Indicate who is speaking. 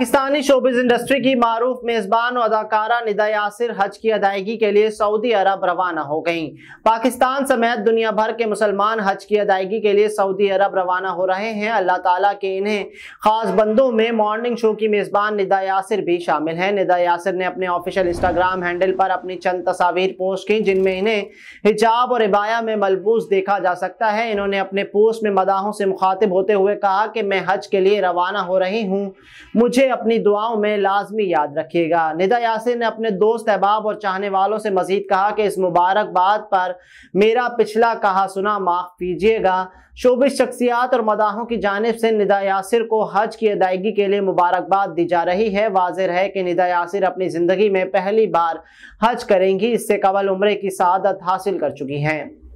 Speaker 1: Pakistani showbiz industry की मारूफ मेजबान और अदाकारा निदा यासिर हज की अदायगी के लिए सऊदी अरब रवाना हो गई पाकिस्तान समेत दुनिया भर के मुसलमान हज की अदायगी के लिए सऊदी अरब रवाना हो रहे हैं अल्लाह ताला के इन्हें खास बंदों में मॉर्निंग शो की मेज़बान निदा यासिर भी शामिल है निदा यासिर ने अपने ऑफिशियल इंस्टाग्राम हैंडल पर अपनी चंद तस्वीर पोस्ट की जिनमें इन्हें हिजाब और इबाया में मलबूस देखा जा सकता है इन्होंने अपने पोस्ट में मदाहों से मुखातिब होते हुए कहा कि मैं हज के लिए रवाना हो रही हूँ मुझे अपनी दुआओं में लाजमी याद रखिएगा निदा यासिर ने अपने दोस्त अहबाब और चाहने वालों से मजीद कहा कि इस मुबारकबाद पर मेरा पिछला कहा सुना माफ़ कीजिएगा शोबिश शख्सियात और मदाहों की जानब से निदा यासिर को हज की अदायगी के लिए मुबारकबाद दी जा रही है वाजिर है कि निदा यासिर अपनी ज़िंदगी में पहली बार हज करेंगी इससे कबल उम्र की सदत हासिल कर चुकी हैं